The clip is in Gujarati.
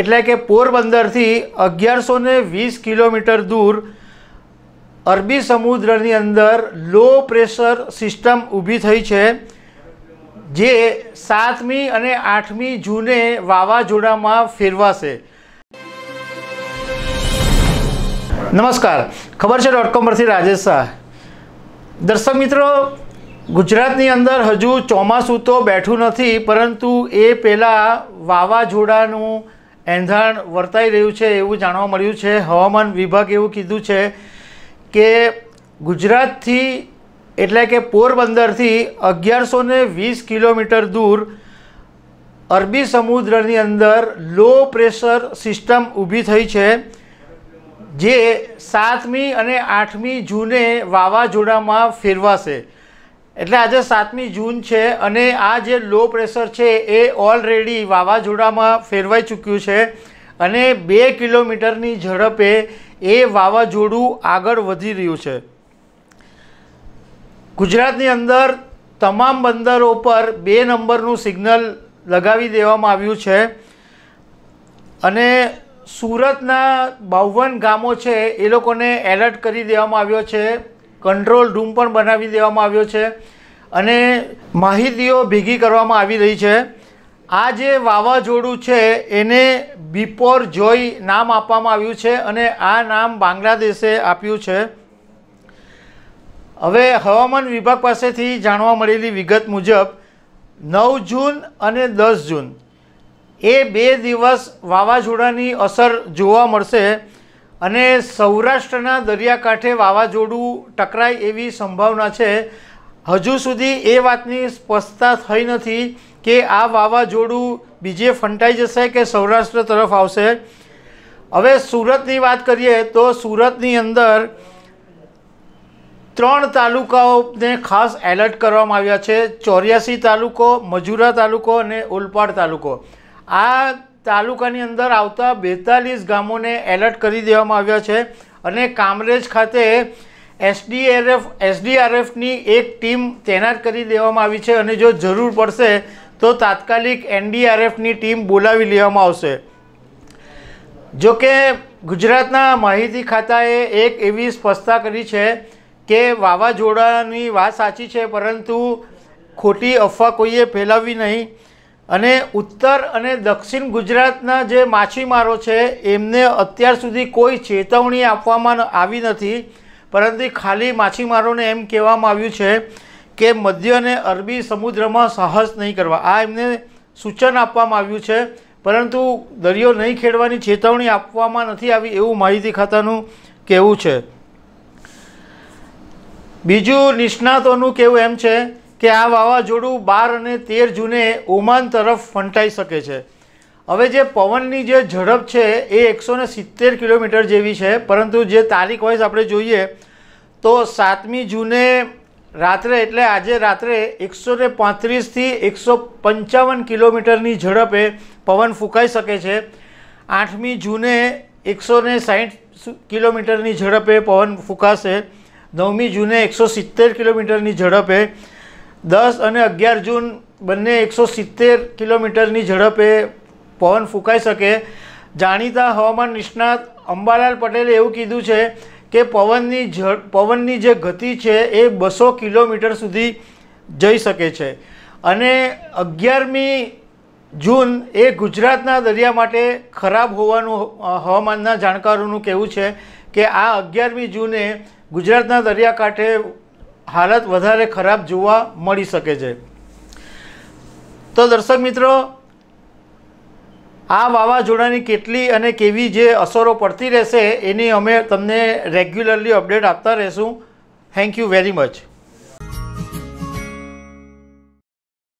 એટલે કે પોરબંદરથી અગિયારસો ને વીસ કિલોમીટર દૂર અરબી સમુદ્રની અંદર લો પ્રેશર સિસ્ટમ ઊભી થઈ છે જે સાતમી અને આઠમી જૂને વાવાઝોડામાં ફેરવાશે નમસ્કાર ખબર છે ડોટ કોમ પરથી રાજેશ શાહ દર્શક મિત્રો ગુજરાતની અંદર હજુ ચોમાસું તો બેઠું નથી પરંતુ એ પહેલાં વાવાઝોડાનું એંધાણ વર્તાઈ રહ્યું છે એવું જાણવા મળ્યું છે હવામાન વિભાગ એવું કીધું છે કે ગુજરાતથી એટલે કે પોરબંદરથી અગિયારસો ને વીસ કિલોમીટર દૂર અરબી સમુદ્રની અંદર લો પ્રેશર સિસ્ટમ ઊભી થઈ છે જે સાતમી અને આઠમી જૂને વાવાઝોડામાં ફેરવાશે એટલે આજે સાતમી જૂન છે અને આ જે લો પ્રેશર છે એ ઓલરેડી વાવાઝોડામાં ફેરવાઈ ચૂક્યું છે અને બે કિલોમીટરની ઝડપે એ વાવાઝોડું આગળ વધી રહ્યું છે ગુજરાતની અંદર તમામ બંદરો પર બે નંબરનું સિગ્નલ લગાવી દેવામાં આવ્યું છે અને સુરતના બાવન ગામો છે એ લોકોને એલર્ટ કરી દેવામાં આવ્યો છે કંટ્રોલ રૂમ પણ બનાવી દેવામાં આવ્યો છે અને માહિતીઓ ભેગી કરવામાં આવી રહી છે આ જે વાવાઝોડું છે એને બિપોર જોઈ નામ આપવામાં આવ્યું છે અને આ નામ બાંગ્લાદેશે આપ્યું છે હવે હવામાન વિભાગ પાસેથી જાણવા મળેલી વિગત મુજબ નવ જૂન અને દસ જૂન એ બે દિવસ વાવાઝોડાની અસર જોવા મળશે અને સૌરાષ્ટ્રના દરિયાકાંઠે વાવાઝોડું ટકરાય એવી સંભાવના છે હજુ સુધી એ વાતની સ્પષ્ટતા થઈ નથી કે આ વાવાઝોડું બીજે ફંટાઈ જશે કે સૌરાષ્ટ્ર તરફ આવશે હવે સુરતની વાત કરીએ તો સુરતની અંદર ત્રણ તાલુકાઓને ખાસ એલર્ટ કરવામાં આવ્યા છે ચોર્યાસી તાલુકો મજુરા તાલુકો અને ઓલપાડ તાલુકો આ તાલુકાની અંદર આવતા બેતાલીસ ગામોને એલર્ટ કરી દેવામાં આવ્યા છે અને કામરેજ ખાતે એસડીઆરએફ એસડીઆરએફની એક ટીમ તૈનાત કરી દેવામાં આવી છે અને જો જરૂર પડશે તો તાત્કાલિક એનડીઆરએફની ટીમ બોલાવી લેવામાં આવશે જો કે ગુજરાતના માહિતી ખાતાએ એક એવી સ્પષ્ટતા કરી છે કે વાવાઝોડાની વાત સાચી છે પરંતુ ખોટી અફવા કોઈએ ફેલાવવી નહીં અને ઉત્તર અને દક્ષિણ ગુજરાતના જે માછીમારો છે એમને અત્યાર સુધી કોઈ ચેતવણી આપવામાં આવી નથી પરંતુ ખાલી માછીમારોને એમ કહેવામાં આવ્યું છે કે મધ્ય અને અરબી સમુદ્રમાં સાહસ નહીં કરવા આ એમને સૂચન આપવામાં આવ્યું છે પરંતુ દરિયો નહીં ખેડવાની ચેતવણી આપવામાં નથી આવી એવું માહિતી ખાતાનું કહેવું છે બીજું નિષ્ણાતોનું કહેવું એમ છે કે આ વાવાઝોડું બાર અને તેર જૂને ઓમાન તરફ ફંટાઈ શકે છે હવે જે પવનની જે ઝડપ છે એ એકસો ને સિત્તેર કિલોમીટર જેવી છે પરંતુ જે તારીખ વાઇઝ આપણે જોઈએ તો સાતમી જૂને રાત્રે એટલે આજે રાત્રે એકસો ને પાંત્રીસથી એકસો પંચાવન કિલોમીટરની ઝડપે પવન ફૂંકાઈ શકે છે આઠમી જૂને એકસો ને સાહીઠ કિલોમીટરની ઝડપે પવન ફૂંકાશે નવમી જૂને એકસો સિત્તેર કિલોમીટરની ઝડપે દસ અને અગિયાર જૂન બંને એકસો સિત્તેર કિલોમીટરની ઝડપે પવન ફૂંકાઈ શકે જાણીતા હવામાન નિષ્ણાત અંબાલાલ પટેલે એવું કીધું છે કે પવનની ઝડ પવનની જે ગતિ છે એ બસો કિલોમીટર સુધી જઈ શકે છે અને અગિયારમી જૂન એ ગુજરાતના દરિયા માટે ખરાબ હોવાનું હવામાનના જાણકારોનું કહેવું છે કે આ અગિયારમી જૂને ગુજરાતના દરિયાકાંઠે હાલત વધારે ખરાબ જોવા મળી શકે છે તો દર્શક મિત્રો આ વાવાઝોડાની કેટલી અને કેવી જે અસરો પડતી રહેશે એની અમે તમને રેગ્યુલરલી અપડેટ આપતા રહેશું થેન્ક યુ વેરી મચ